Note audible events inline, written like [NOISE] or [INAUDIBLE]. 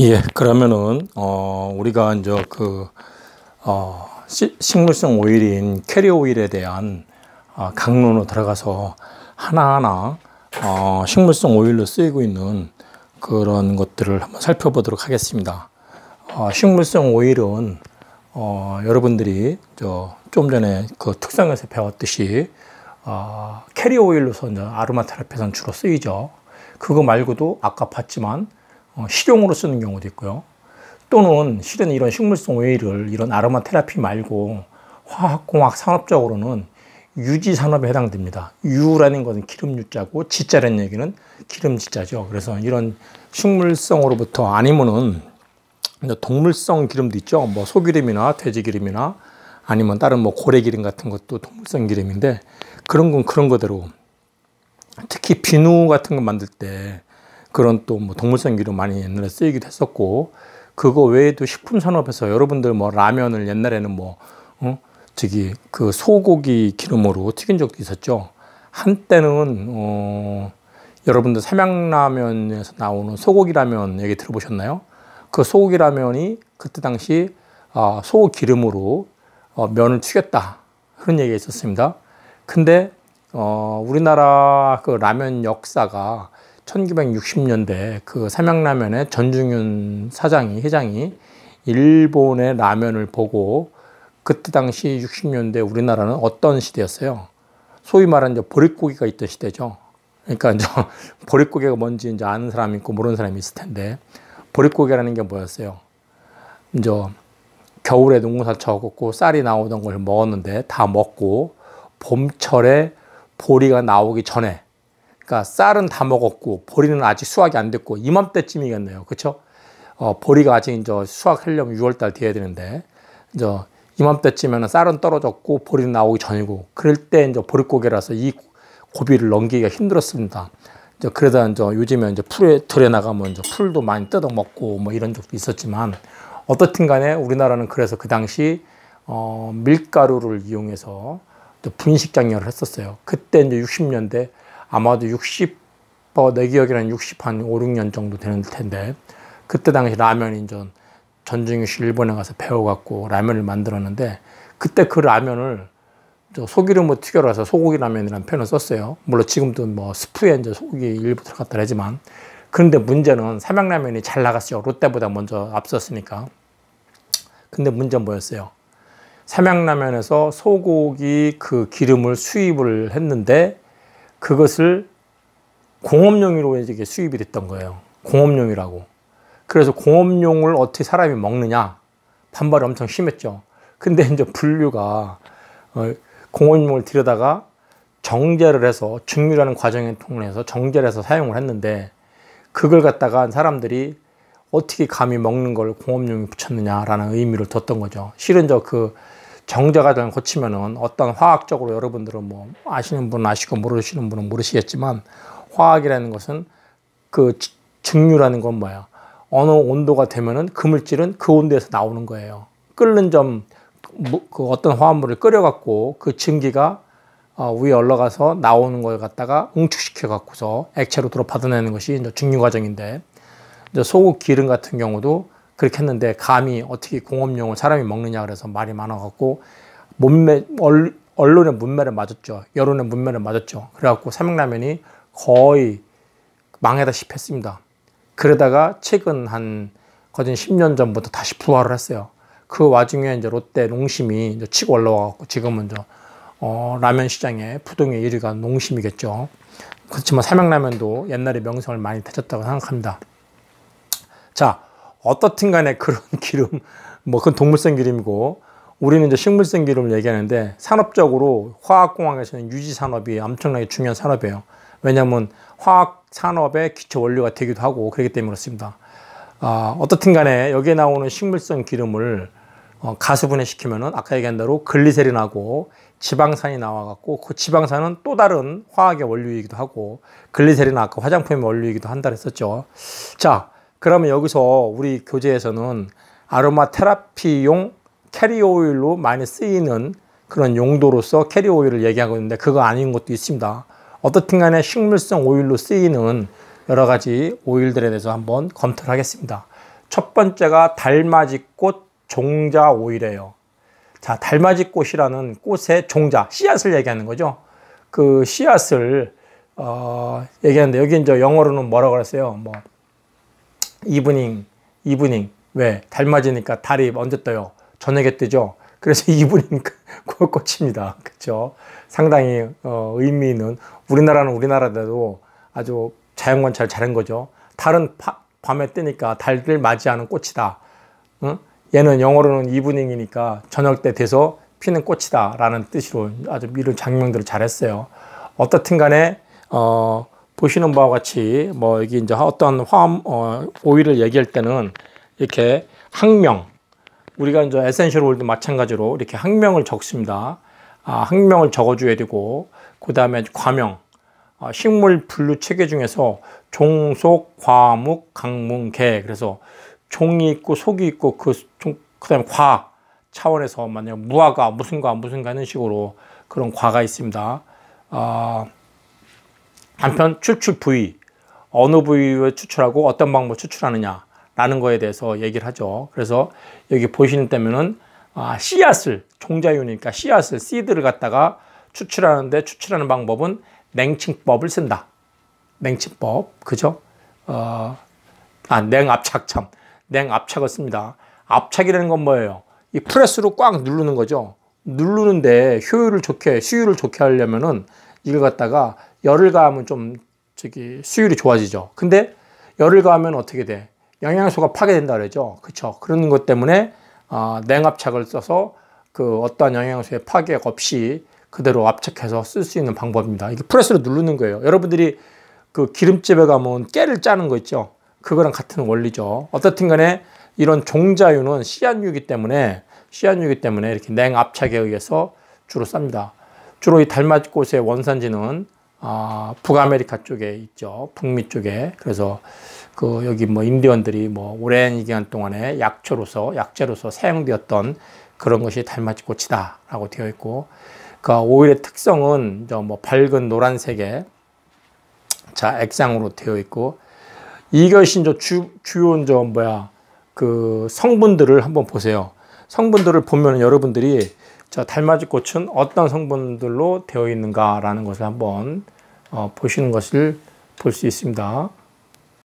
예, 그러면은 어, 우리가 이제 그 어, 식물성 오일인 캐리 오일에 대한 어, 강론으로 들어가서 하나하나 어, 식물성 오일로 쓰이고 있는 그런 것들을 한번 살펴보도록 하겠습니다. 어, 식물성 오일은 어, 여러분들이 저좀 전에 그 특성에서 배웠듯이 어, 캐리 오일로서 이제 아로마 테라피에서 주로 쓰이죠. 그거 말고도 아까 봤지만 식용으로 어, 쓰는 경우도 있고요. 또는 실은 이런 식물성 오일을 이런 아로마 테라피 말고 화학공학 산업적으로는 유지 산업에 해당됩니다. 유라는 것은 기름유자고 지자라는 얘기는 기름지자죠. 그래서 이런 식물성으로부터 아니면은 동물성 기름도 있죠. 뭐 소기름이나 돼지기름이나 아니면 다른 뭐 고래기름 같은 것도 동물성 기름인데 그런 건 그런 거대로 특히 비누 같은 거 만들 때 그런 또 뭐 동물성 기름 많이 옛날에 쓰이기도 했었고 그거 외에도 식품 산업에서 여러분들 뭐 라면을 옛날에는 뭐 어? 저기 그 소고기 기름으로 튀긴 적도 있었죠. 한때는 어 여러분들 삼양라면에서 나오는 소고기 라면 얘기 들어보셨나요? 그 소고기 라면이 그때 당시 어소 아, 기름으로 어 면을 튀겼다 그런 얘기가 있었습니다. 근데 어 우리나라 그 라면 역사가 1960년대 그 삼양라면의 전중윤 사장이 회장이 일본의 라면을 보고 그때 당시 60년대 우리나라는 어떤 시대였어요? 소위 말하는 보릿고기가 있던 시대죠. 그러니까 이제 [LAUGHS] 보릿고기가 뭔지 이제 아는 사람이 있고 모르는 사람이 있을 텐데 보릿고기라는 게 뭐였어요? 이제 겨울에 농사 쳐갖고 쌀이 나오던 걸 먹었는데 다 먹고 봄철에 보리가 나오기 전에 그러니까 쌀은 다 먹었고 보리는 아직 수확이 안 됐고 이맘때쯤이겠네요. 그렇죠? 어, 보리가 아직 이제 수확하려면 6월달 돼야 되는데 이제 이맘때쯤에는 쌀은 떨어졌고 보리는 나오기 전이고 그럴 때 이제 보릿고개라서 이 고비를 넘기기가 힘들었습니다. 이제 그러다 이제 요즘에 이제 풀에 들에 나가면 이제 풀도 많이 뜯어 먹고 뭐 이런 적도 있었지만 어떻든 간에 우리나라는 그래서 그 당시 어, 밀가루를 이용해서 분식장려를 했었어요. 그때 이제 60년대 아마도 60버 어, 내 기억에는 60 한 5, 6년 정도 되는 텐데 그때 당시 라면 인전 전중희 씨 일본에 가서 배워갖고 라면을 만들었는데 그때 그 라면을 소기름으로 뭐 튀겨라서 소고기 라면이라는 표현을 썼어요. 물론 지금도 뭐 스프에 이제 소고기 일부 들어갔다 하지만 그런데 문제는 삼양라면이 잘 나갔어요. 롯데보다 먼저 앞섰으니까. 근데 문제는 뭐였어요? 삼양라면에서 소고기 그 기름을 수입을 했는데 그것을 공업용으로 이제 수입이 됐던 거예요. 공업용이라고. 그래서 공업용을 어떻게 사람이 먹느냐 반발이 엄청 심했죠. 근데 이제 분류가 어, 공업용을 들여다가 정제를 해서 증류라는 과정을 통해서 정제를 해서 사용을 했는데 그걸 갖다가 사람들이 어떻게 감히 먹는 걸 공업용에 붙였느냐라는 의미를 뒀던 거죠. 실은 저그 정제가 된 고치면은 어떤 화학적으로 여러분들은 뭐 아시는 분은 아시고 모르시는 분은 모르시겠지만 화학이라는 것은 그 증류라는 건 뭐야? 어느 온도가 되면은 그 물질은 그 온도에서 나오는 거예요. 끓는 점그 어떤 화합물을 끓여갖고 그 증기가 어, 위에 올라가서 나오는 걸 갖다가 응축시켜 갖고서 액체로 들어 받아내는 것이 이제 증류 과정인데 이제 소고 기름 같은 경우도 그렇게 했는데 감히 어떻게 공업용을 사람이 먹느냐 그래서 말이 많아갖고 문매 언론의 문매를 맞았죠. 여론의 문매를 맞았죠. 그래갖고 삼양라면이 거의 망하다시피 했습니다. 그러다가 최근 한 거진 10년 전부터 다시 부활을 했어요. 그 와중에 이제 롯데 농심이 이제 치고 올라와갖고 지금은 저 어, 라면 시장의 부동의 1위가 농심이겠죠. 그렇지만 삼양라면도 옛날에 명성을 많이 다졌다고 생각합니다. 자, 어떻든 간에 그런 [LAUGHS] 기름, 뭐 그건 동물성 기름이고 우리는 이제 식물성 기름을 얘기하는데 산업적으로 화학공학에서는 유지산업이 엄청나게 중요한 산업이에요. 왜냐하면 화학 산업의 기초 원료가 되기도 하고 그렇기 때문에 그렇습니다. 아, 어떻든 간에 여기에 나오는 식물성 기름을 어, 가수분해시키면은 아까 얘기한 대로 글리세린하고 지방산이 나와갖고 그 지방산은 또 다른 화학의 원료이기도 하고 글리세린은 아까 화장품의 원료이기도 한다 했었죠. 자, 그러면 여기서 우리 교재에서는 아로마 테라피용 캐리오일로 많이 쓰이는 그런 용도로서 캐리오일을 얘기하고 있는데 그거 아닌 것도 있습니다. 어떻든 간에 식물성 오일로 쓰이는 여러 가지 오일들에 대해서 한번 검토를 하겠습니다. 첫 번째가 달맞이꽃 종자 오일이에요. 자, 달맞이꽃이라는 꽃의 종자, 씨앗을 얘기하는 거죠. 그 씨앗을 어, 얘기하는데 여기 이제 영어로는 뭐라고 그랬어요? 뭐 이브닝, 이브닝. 왜? 달 맞으니까 달이 먼저 떠요. 저녁에 뜨죠. 그래서 [LAUGHS] 이브닝 꽃입니다. 그렇죠? 상당히 어, 의미 있는 우리나라는 우리나라대로 아주 자연 관찰 잘한 거죠. 달은 파, 밤에 뜨니까 달을 맞이하는 꽃이다. 응? 얘는 영어로는 이브닝이니까 저녁 때 돼서 피는 꽃이다 라는 뜻으로 아주 이런 장면들을 잘했어요. 어떻든 간에 어, 보시는 바와 같이 뭐 여기 이제 어떤 화음 어, 오일을 얘기할 때는 이렇게 항명 우리가 이제 에센셜 오일도 마찬가지로 이렇게 항명을 적습니다. 아, 항명을 적어줘야 되고 그 다음에 과명 아, 식물 분류 체계 중에서 종속 과목 강문계 그래서 종이 있고 속이 있고 그 그다음에 과 차원에서 만약 무화과 무슨과 무슨과 하는 식으로 그런 과가 있습니다. 아, 한편 추출 부위, 어느 부위에 추출하고 어떤 방법으로 추출하느냐라는 거에 대해서 얘기를 하죠. 그래서 여기 보시는 때면은 아, 씨앗을, 종자유니까 씨앗을, 씨드를 갖다가 추출하는데 추출하는 방법은 냉칭법을 쓴다. 냉칭법, 그죠? 어, 아, 냉압착 참. 냉압착을 씁니다. 압착이라는 건 뭐예요? 이 프레스로 꽉 누르는 거죠. 누르는데 효율을 좋게, 수율을 좋게 하려면은 이걸 갖다가 열을 가하면 좀 저기 수율이 좋아지죠. 근데 열을 가하면 어떻게 돼? 영양소가 파괴된다 그러죠. 그렇죠. 그런 것 때문에 어, 냉압착을 써서 그 어떠한 영양소의 파괴 없이 그대로 압착해서 쓸 수 있는 방법입니다. 이게 프레스로 누르는 거예요. 여러분들이 그 기름집에 가면 깨를 짜는 거 있죠. 그거랑 같은 원리죠. 어떻든 간에 이런 종자유는 씨앗유기 때문에 씨앗유기 때문에 이렇게 냉압착에 의해서 주로 쌉니다. 주로 이달맞꽃의 원산지는 아, 북아메리카 쪽에 있죠. 북미 쪽에. 그래서 그 여기 뭐 인디언들이 뭐 오랜 기간 동안에 약초로서 약재로서 사용되었던 그런 것이 달맞이 꽃이다라고 되어 있고 그 오일의 특성은 뭐 밝은 노란색의 자 액상으로 되어 있고 이것이 이제 주, 주요 이 뭐야 그 성분들을 한번 보세요. 성분들을 보면 여러분들이 자, 달맞이 꽃은 어떤 성분들로 되어 있는가라는 것을 한번 어, 보시는 것을 볼 수 있습니다.